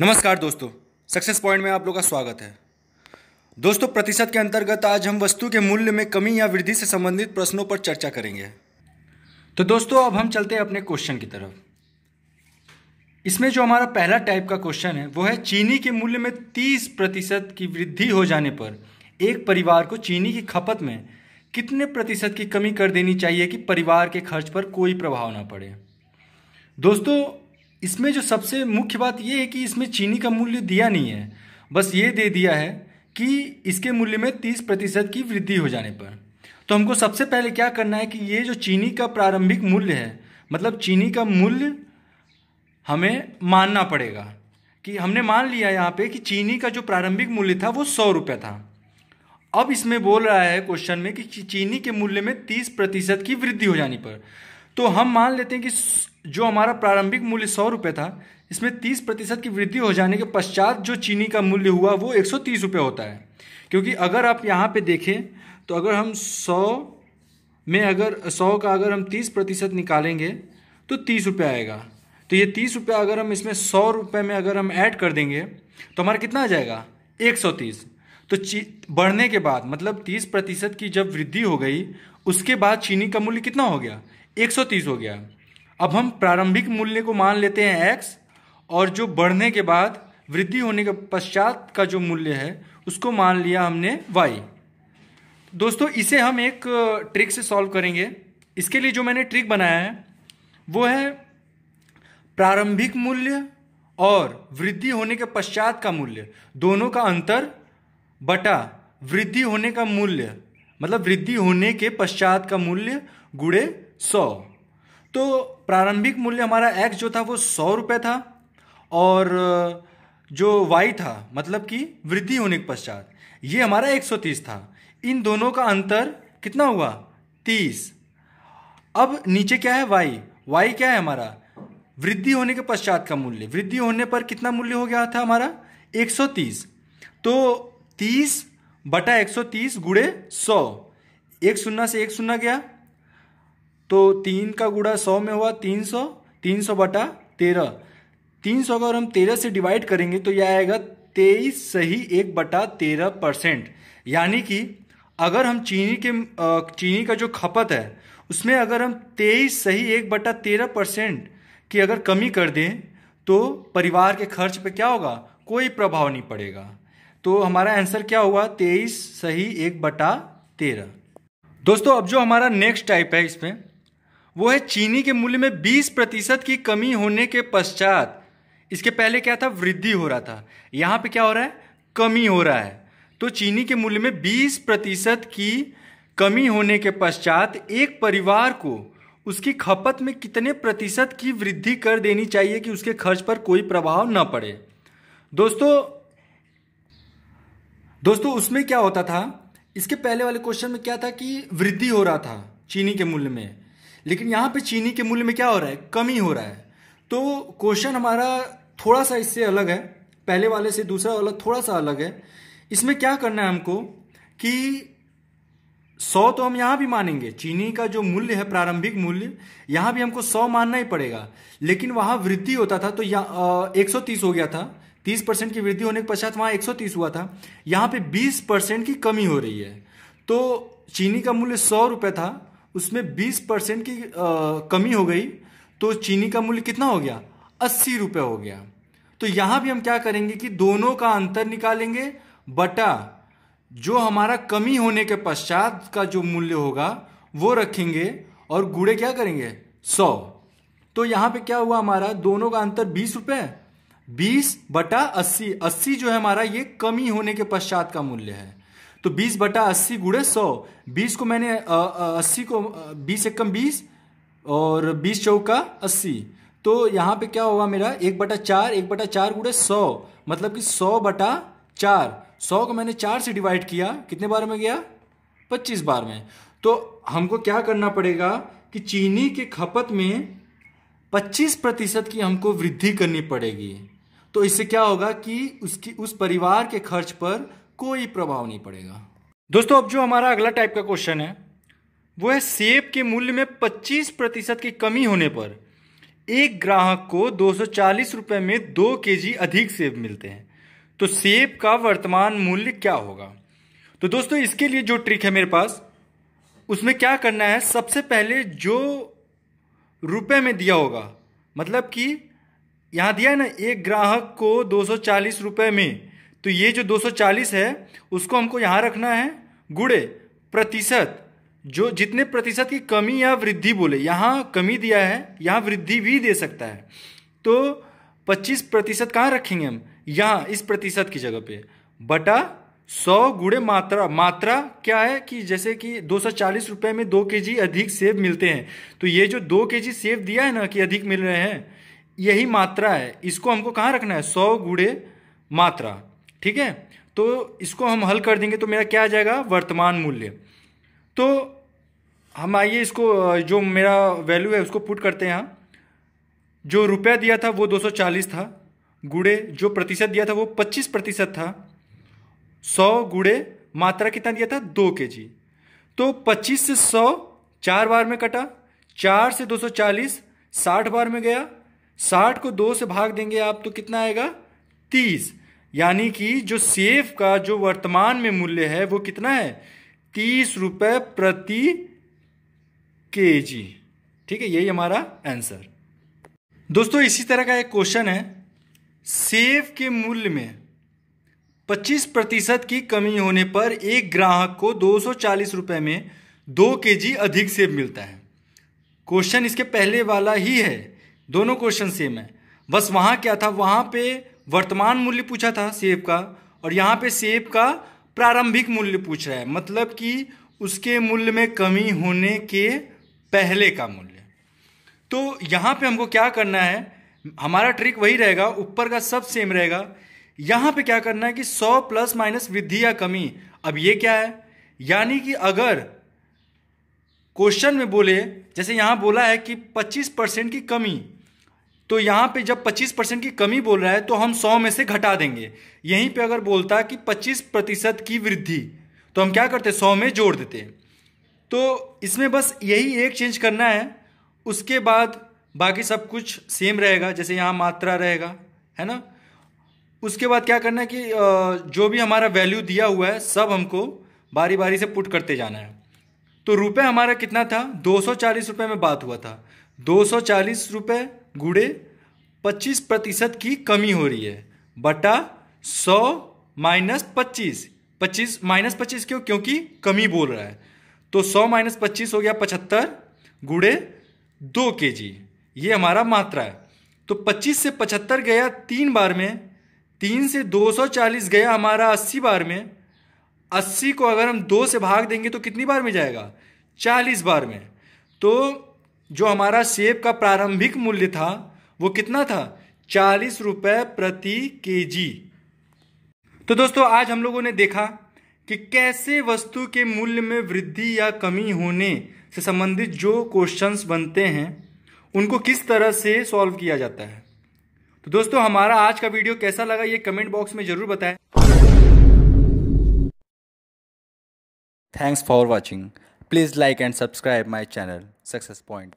नमस्कार दोस्तों success point में आप लोग का स्वागत है दोस्तों प्रतिशत के अंतर्गत आज हम वस्तु के मूल्य में कमी या वृद्धि से संबंधित प्रश्नों पर चर्चा करेंगे तो दोस्तों अब हम चलते हैं अपने क्वेश्चन की तरफ इसमें जो हमारा पहला टाइप का क्वेश्चन है वो है चीनी के मूल्य में तीस प्रतिशत की वृद्धि हो जाने पर एक परिवार को चीनी की खपत में कितने प्रतिशत की कमी कर देनी चाहिए कि परिवार के खर्च पर कोई प्रभाव ना पड़े दोस्तों इसमें जो सबसे मुख्य बात यह है कि इसमें चीनी का मूल्य दिया नहीं है बस ये दे दिया है कि इसके मूल्य में तीस प्रतिशत की वृद्धि हो जाने पर तो हमको सबसे पहले क्या करना है कि ये जो चीनी का प्रारंभिक मूल्य है मतलब चीनी का मूल्य हमें मानना पड़ेगा कि हमने मान लिया यहाँ पे कि चीनी का जो प्रारंभिक मूल्य था वो सौ रुपये था अब इसमें बोल रहा है क्वेश्चन में कि चीनी के मूल्य में तीस प्रतिशत की वृद्धि हो जाने पर तो हम मान लेते हैं कि जो हमारा प्रारंभिक मूल्य सौ रुपये था इसमें तीस प्रतिशत की वृद्धि हो जाने के पश्चात जो चीनी का मूल्य हुआ वो एक सौ तीस रुपये होता है क्योंकि अगर आप यहाँ पे देखें तो अगर हम सौ में अगर सौ का अगर हम तीस प्रतिशत निकालेंगे तो तीस रुपये आएगा तो ये तीस रुपये अगर हम इसमें सौ रुपये में अगर हम ऐड कर देंगे तो हमारा कितना आ जाएगा एक सौ तीस तो ची बढ़ने के बाद मतलब तीस प्रतिशत की जब वृद्धि हो गई उसके बाद चीनी का मूल्य कितना हो गया 130 हो गया अब हम प्रारंभिक मूल्य को मान लेते हैं एक्स और जो बढ़ने के बाद वृद्धि होने के पश्चात का जो मूल्य है उसको मान लिया हमने वाई दोस्तों इसे हम एक ट्रिक से सॉल्व करेंगे इसके लिए जो मैंने ट्रिक बनाया है वो है प्रारंभिक मूल्य और वृद्धि होने के पश्चात का मूल्य दोनों का अंतर बटा वृद्धि होने का मूल्य मतलब वृद्धि होने के पश्चात का मूल्य गुड़े सौ तो प्रारंभिक मूल्य हमारा एक्स जो था वो सौ रुपये था और जो वाई था मतलब कि वृद्धि होने के पश्चात ये हमारा एक सौ तीस था इन दोनों का अंतर कितना हुआ तीस अब नीचे क्या है वाई वाई क्या है हमारा वृद्धि होने के पश्चात का मूल्य वृद्धि होने पर कितना मूल्य हो गया था हमारा 130 तो 30 बटा 130 सौ तीस गुड़े सौ एक शून्य से एक शून्य गया तो तीन का गुड़ा सौ में हुआ तीन सौ तीन सौ बटा तेरह तीन सौ अगर हम तेरह से डिवाइड करेंगे तो यह आएगा तेईस सही एक बटा तेरह परसेंट यानी कि अगर हम चीनी के चीनी का जो खपत है उसमें अगर हम तेईस सही एक बटा तेरह परसेंट की अगर कमी कर दें तो परिवार के खर्च पे क्या होगा कोई प्रभाव नहीं पड़ेगा तो हमारा आंसर क्या हुआ तेईस सही एक बटा तेरह दोस्तों अब जो हमारा नेक्स्ट टाइप है इसमें वो है चीनी के मूल्य में 20 प्रतिशत की कमी होने के पश्चात इसके पहले क्या था वृद्धि हो रहा था यहाँ पे क्या हो रहा है कमी हो रहा है तो चीनी के मूल्य में 20 प्रतिशत की कमी होने के पश्चात एक परिवार को उसकी खपत में कितने प्रतिशत की वृद्धि कर देनी चाहिए कि उसके खर्च पर कोई प्रभाव न पड़े दोस्तों दोस्तों उसमें क्या होता था इसके पहले वाले क्वेश्चन में क्या था कि वृद्धि हो रहा था चीनी के मूल्य में लेकिन यहाँ पे चीनी के मूल्य में क्या हो रहा है कमी हो रहा है तो क्वेश्चन हमारा थोड़ा सा इससे अलग है पहले वाले से दूसरा वाला थोड़ा सा अलग है इसमें क्या करना है हमको कि सौ तो हम यहाँ भी मानेंगे चीनी का जो मूल्य है प्रारंभिक मूल्य यहाँ भी हमको सौ मानना ही पड़ेगा लेकिन वहाँ वृद्धि होता था तो यहाँ एक सौ तीस हो गया था तीस परसेंट की वृद्धि होने के पश्चात वहाँ एक सौ तीस हुआ था यहाँ पे बीस परसेंट की कमी हो रही है तो चीनी का मूल्य सौ रुपये था उसमें बीस परसेंट की आ, कमी हो गई तो चीनी का मूल्य कितना हो गया अस्सी रुपये हो गया तो यहाँ भी हम क्या करेंगे कि दोनों का अंतर निकालेंगे बटा जो हमारा कमी होने के पश्चात का जो मूल्य होगा वो रखेंगे और गुड़े क्या करेंगे सौ तो यहाँ पे क्या हुआ हमारा दोनों का अंतर बीस रुपये बीस बटा अस्सी अस्सी जो है हमारा ये कमी होने के पश्चात का मूल्य है तो 20 बटा अस्सी गुड़े सौ बीस को मैंने अस्सी को बीस एक कम बीस और बीस चौका अस्सी तो यहाँ पे क्या होगा मेरा एक बटा चार एक बटा चार गुड़े सौ मतलब कि सौ बटा चार सौ को मैंने चार से डिवाइड किया कितने बार में गया पच्चीस बार में तो हमको क्या करना पड़ेगा कि चीनी के खपत में पच्चीस प्रतिशत की हमको वृद्धि करनी पड़ेगी तो इससे क्या होगा कि उसकी उस परिवार के खर्च पर कोई प्रभाव नहीं पड़ेगा दोस्तों अब जो हमारा अगला टाइप का क्वेश्चन है वो है सेब के मूल्य में 25 प्रतिशत की कमी होने पर एक ग्राहक को दो रुपए में दो जी अधिक सेब मिलते हैं तो सेब का वर्तमान मूल्य क्या होगा तो दोस्तों इसके लिए जो ट्रिक है मेरे पास उसमें क्या करना है सबसे पहले जो रुपए में दिया होगा मतलब कि यहाँ दिया है ना एक ग्राहक को दो रुपए में तो ये जो 240 है उसको हमको यहाँ रखना है गुड़े प्रतिशत जो जितने प्रतिशत की कमी या वृद्धि बोले यहाँ कमी दिया है यहाँ वृद्धि भी दे सकता है तो 25 प्रतिशत कहाँ रखेंगे हम यहाँ इस प्रतिशत की जगह पे बटा सौ गुड़े मात्रा मात्रा क्या है कि जैसे कि दो सौ चालीस रुपये में दो के जी अधिक सेब मिलते हैं तो ये जो दो के जी सेब दिया है ना कि अधिक मिल रहे हैं यही मात्रा है इसको हमको कहाँ रखना है सौ गुड़े मात्रा ठीक है तो इसको हम हल कर देंगे तो मेरा क्या आ जाएगा वर्तमान मूल्य तो हम आइए इसको जो मेरा वैल्यू है उसको पुट करते हैं यहाँ जो रुपया दिया था वो 240 था गुड़े जो प्रतिशत दिया था वो 25 प्रतिशत था 100 गुड़े मात्रा कितना दिया था दो के जी तो 25 से 100 चार बार में कटा चार से 240 60 बार में गया 60 को दो से भाग देंगे आप तो कितना आएगा तीस यानी कि जो सेब का जो वर्तमान में मूल्य है वो कितना है तीस रुपये प्रति के जी ठीक है यही हमारा आंसर दोस्तों इसी तरह का एक क्वेश्चन है सेब के मूल्य में 25 प्रतिशत की कमी होने पर एक ग्राहक को दो रुपए में दो केजी अधिक सेब मिलता है क्वेश्चन इसके पहले वाला ही है दोनों क्वेश्चन सेम है बस वहाँ क्या था वहाँ पे वर्तमान मूल्य पूछा था सेब का और यहाँ पे सेब का प्रारंभिक मूल्य पूछ रहा है मतलब कि उसके मूल्य में कमी होने के पहले का मूल्य तो यहाँ पे हमको क्या करना है हमारा ट्रिक वही रहेगा ऊपर का सब सेम रहेगा यहाँ पे क्या करना है कि 100 प्लस माइनस वृद्धि या कमी अब ये क्या है यानी कि अगर क्वेश्चन में बोले जैसे यहाँ बोला है कि 25 परसेंट की कमी तो यहाँ पे जब 25 परसेंट की कमी बोल रहा है तो हम 100 में से घटा देंगे यहीं पे अगर बोलता कि 25 प्रतिशत की वृद्धि तो हम क्या करते 100 में जोड़ देते तो इसमें बस यही एक चेंज करना है उसके बाद बाकी सब कुछ सेम रहेगा जैसे यहाँ मात्रा रहेगा है ना उसके बाद क्या करना है कि जो भी हमारा वैल्यू दिया हुआ है सब हमको बारी बारी से पुट करते जाना है तो रुपये हमारा कितना था दो सौ चालीस रुपये में बात हुआ था दो सौ चालीस रुपये गुड़े पच्चीस प्रतिशत की कमी हो रही है बटा सौ माइनस पच्चीस पच्चीस माइनस पच्चीस क्यों क्योंकि कमी बोल रहा है तो सौ माइनस पच्चीस हो गया पचहत्तर गुड़े दो के जी ये हमारा मात्रा है तो पच्चीस से पचहत्तर गया तीन बार में तीन से दो सौ चालीस गया हमारा अस्सी बार में अस्सी को अगर हम दो से भाग देंगे तो कितनी बार में जाएगा चालीस बार में तो जो हमारा सेब का प्रारंभिक मूल्य था वो कितना था चालीस रुपए प्रति केजी तो दोस्तों आज हम लोगों ने देखा कि कैसे वस्तु के मूल्य में वृद्धि या कमी होने से संबंधित जो क्वेश्चंस बनते हैं उनको किस तरह से सॉल्व किया जाता है तो दोस्तों हमारा आज का वीडियो कैसा लगा ये कमेंट बॉक्स में ज़रूर बताएं thanks for watching Please like and subscribe my channel Success Point.